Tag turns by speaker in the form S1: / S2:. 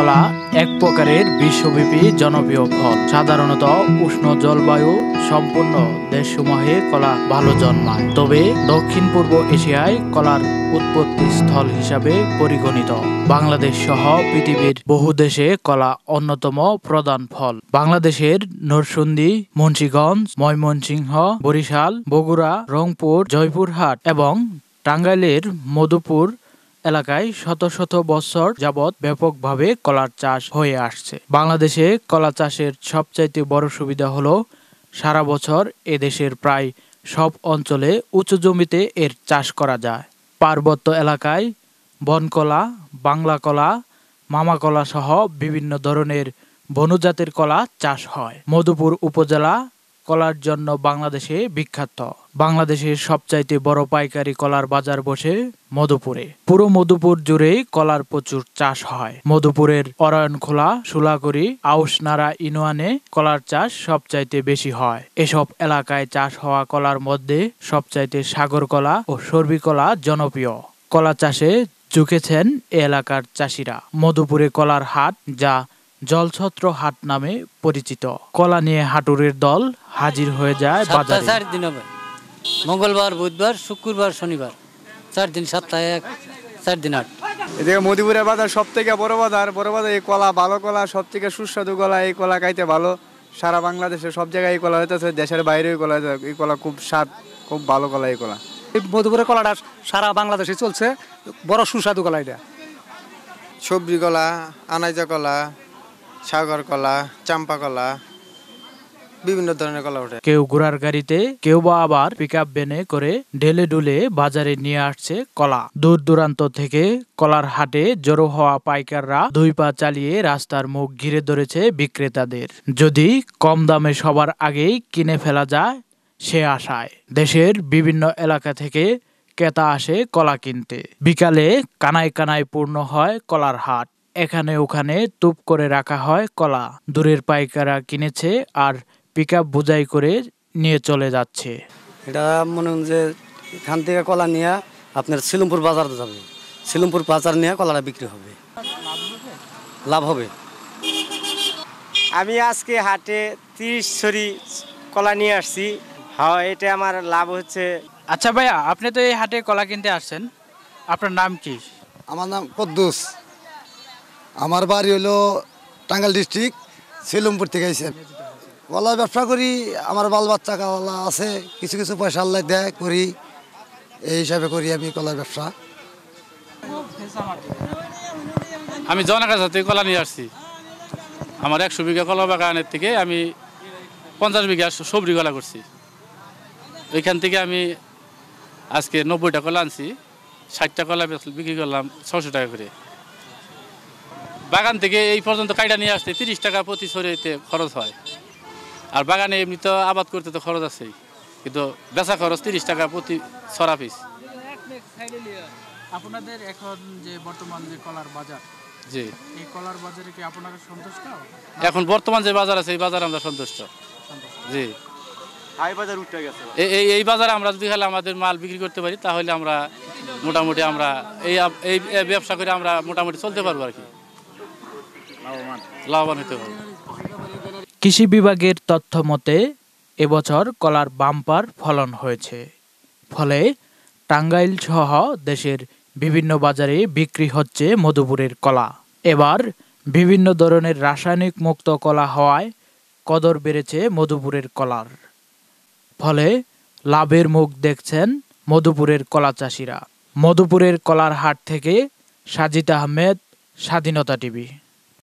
S1: কলা এক প্রকারের বিশ্বব্যাপী জনপ্রিয় ফল সাধারণত উষ্ণ জলবায়ু সম্পূর্ণ দেশসমূহে কলা ভালো জন্মায় তবে দক্ষিণ পূর্ব এশিয়ায় কলার উৎপত্তি স্থল হিসাবে পরিগণিত বাংলাদেশ সহ পৃথিবীর বহু দেশে কলা অন্যতম প্রধান ফল বাংলাদেশের নরসুন্দি মুন্সীগঞ্জ ময়মনসিংহ বরিশাল বগুড়া রংপুর জয়পুরহাট এবং টাঙ্গাইলের মধুপুর এলাকায় শত শত বছর যাবৎ ব্যাপকভাবে কলার চাষ হয়ে আসছে বাংলাদেশে কলা চাষের সবচাইতে বড় সুবিধা হলো সারা বছর এদেশের প্রায় সব অঞ্চলে উঁচু জমিতে এর চাষ করা যায় পার্বত্য এলাকায় বনকলা বাংলা কলা মামা কলা সহ বিভিন্ন ধরনের বনজাতের কলা চাষ হয় মধুপুর উপজেলা কলার জন্য বাংলাদেশে বিখ্যাত বাংলাদেশের সবচাইতে বড় পাইকারি কলার বাজার বসে মধুপুরে পুরো মধুপুর জুড়ে কলার প্রচুর চাষ হয় মধুপুরের অরায়ণ খোলা সুলাগুড়ি আউসনারা ইনোয়ানে কলার চাষ সবচাইতে বেশি হয় এসব এলাকায় চাষ হওয়া কলার মধ্যে সবচাইতে সাগর কলা ও সর্বি কলা জনপ্রিয় কলা চাষে ঝুঁকেছেন এ এলাকার চাষিরা মধুপুরে কলার হাট যা জলছত্র হাট নামে পরিচিত কলা নিয়ে হাটুরের দল হাজির হয়ে যায় বাজারে চার
S2: দিন হবে মঙ্গলবার বুধবার শুক্রবার শনিবার চার দিন সপ্তাহে এক চার দিন আট এদিকে মধুপুরের
S1: বাজার সব থেকে বড় বাজার
S2: বড় বাজার এই কলা ভালো কলা সব থেকে সুস্বাদু কলা এই কলা খাইতে ভালো সারা বাংলাদেশে সব জায়গায় এই কলা হইতেছে দেশের বাইরেও কলা হইতেছে এই কলা খুব স্বাদ খুব ভালো কলা এই কলা এই মধুপুরের কলাটা সারা বাংলাদেশে চলছে বড় সুস্বাদু কলা এটা সবজি কলা আনাইজা কলা সাগর কলা চাম্পা কলা বিভিন্ন ধরনের কলা ওঠে কেউ ঘোড়ার
S1: গাড়িতে কেউ বা আবার পিক আপ ভ্যানে করে ঢেলে ডুলে বাজারে নিয়ে আসছে কলা দূর দূরান্ত থেকে কলার হাটে জড়ো হওয়া পাইকাররা দুই পা চালিয়ে রাস্তার মুখ ঘিরে ধরেছে বিক্রেতাদের যদি কম দামে সবার আগেই কিনে ফেলা যায় সে আশায় দেশের বিভিন্ন এলাকা থেকে ক্রেতা আসে কলা কিনতে বিকালে কানায় কানায় পূর্ণ হয় কলার হাট এখানে ওখানে তুপ করে রাখা হয় কলা দূরের পাইকারা কিনেছে আর পিক আপ বোঝাই করে নিয়ে চলে যাচ্ছে
S2: এটা মনে হয় যে এখান থেকে কলা নিয়ে আপনার শিলমপুর বাজার যাবে শিলমপুর বাজার নিয়ে কলাটা বিক্রি হবে লাভ হবে
S1: আমি আজকে হাটে তিরিশ ছড়ি কলা নিয়ে আসছি হ্যাঁ এটা আমার লাভ হচ্ছে আচ্ছা ভাইয়া আপনি তো এই হাটে কলা কিনতে আসছেন আপনার নাম কি আমার নাম কদ্দুস আমার
S2: বাড়ি হলো টাঙ্গাল ডিস্ট্রিক্ট শিলমপুর থেকে এসে গলা ব্যবসা করি আমার বাল বাচ্চা কলা আছে কিছু কিছু পয়সা আল্লাহ দেয় করি এই হিসাবে করি আমি কলার ব্যবসা আমি জনকার সাথে কলা নিয়ে আসছি আমার একশো বিঘা কলা বাগানের থেকে আমি পঞ্চাশ বিঘা সবজি কলা করছি ওইখান থেকে আমি আজকে নব্বইটা কলা আনছি ষাটটা কলা বিক্রি করলাম ছশো টাকা করে বাগান থেকে এই পর্যন্ত কাইটা নিয়ে আসতে তিরিশ টাকা প্রতি শরীরতে খরচ হয় আর বাগানে এমনি তো আবাদ করতে তো খরচ আছেই কিন্তু বেচা খরচ তিরিশ টাকা প্রতি ছড়া পিস
S1: আপনাদের এখন যে বর্তমান যে কলার বাজার জি এই কলার বাজারে কি আপনারা সন্তুষ্ট
S2: এখন বর্তমান যে বাজার আছে এই বাজারে আমরা সন্তুষ্ট জি হাই এই এই বাজারে আমরা যদি খালি আমাদের মাল বিক্রি করতে পারি তাহলে আমরা মোটামুটি আমরা এই এই ব্যবসা করে আমরা মোটামুটি চলতে পারবো আর কি লাভবান লাভবান হতে পারবো
S1: কৃষি বিভাগের তথ্য মতে এবছর কলার বাম্পার ফলন হয়েছে ফলে টাঙ্গাইল সহ দেশের বিভিন্ন বাজারে বিক্রি হচ্ছে মধুপুরের কলা এবার বিভিন্ন ধরনের রাসায়নিক মুক্ত কলা হওয়ায় কদর বেড়েছে মধুপুরের কলার ফলে লাভের মুখ দেখছেন মধুপুরের কলা চাষিরা মধুপুরের কলার হাট থেকে সাজিদ আহমেদ স্বাধীনতা টিভি